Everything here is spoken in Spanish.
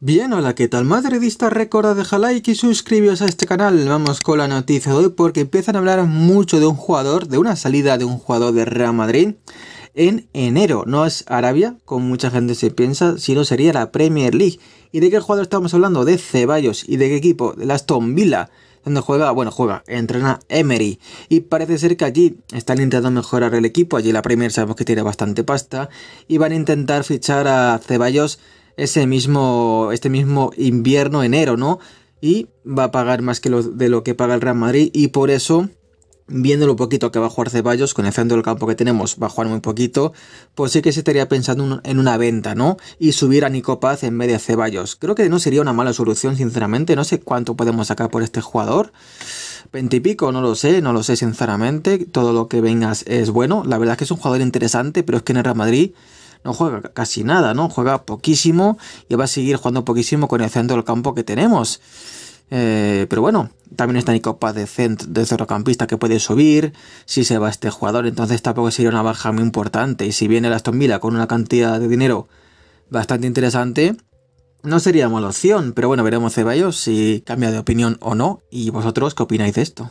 Bien, hola, ¿qué tal? Madridista, recordad dejar like y suscribiros a este canal. Vamos con la noticia de hoy porque empiezan a hablar mucho de un jugador, de una salida de un jugador de Real Madrid en enero. No es Arabia, como mucha gente se piensa, sino sería la Premier League. ¿Y de qué jugador estamos hablando? De Ceballos. ¿Y de qué equipo? De Aston Villa donde juega, bueno, juega, entrena Emery. Y parece ser que allí están intentando mejorar el equipo. Allí la Premier sabemos que tiene bastante pasta. Y van a intentar fichar a Ceballos ese mismo, este mismo invierno, enero, ¿no? Y va a pagar más que lo, de lo que paga el Real Madrid y por eso viendo lo poquito que va a jugar Ceballos, con el centro del campo que tenemos, va a jugar muy poquito, pues sí que se estaría pensando en una venta, ¿no? Y subir a Nico en medio de Ceballos. Creo que no sería una mala solución, sinceramente. No sé cuánto podemos sacar por este jugador. y pico, no lo sé, no lo sé, sinceramente. Todo lo que vengas es bueno. La verdad es que es un jugador interesante, pero es que en el Real Madrid no juega casi nada, ¿no? Juega poquísimo y va a seguir jugando poquísimo con el centro del campo que tenemos. Eh, pero bueno, también está Nico Paz de, centro, centrocampista que puede subir. Si se va este jugador, entonces tampoco sería una baja muy importante. Y si viene el Aston Villa con una cantidad de dinero bastante interesante, no sería mala opción. Pero bueno, veremos Ceballos si cambia de opinión o no. ¿Y vosotros qué opináis de esto?